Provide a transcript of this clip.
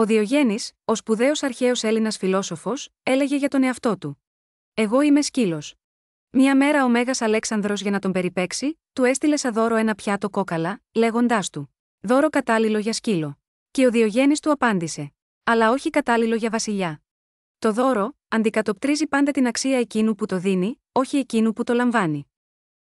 Ο Διογέννης, ο σπουδαίος αρχαίος Έλληνας φιλόσοφος, έλεγε για τον εαυτό του. Εγώ είμαι σκύλος. Μία μέρα ο Μέγας Αλέξανδρος για να τον περιπέξει, του έστειλε σαν δώρο ένα πιάτο κόκαλα, λέγοντάς του: Δώρο κατάλληλο για σκύλο. Και ο Διογέννης του απάντησε: Αλλά όχι κατάλληλο για βασιλιά. Το δώρο αντικατοπτρίζει πάντα την αξία εκείνου που το δίνει, όχι εκείνου που το λαμβάνει.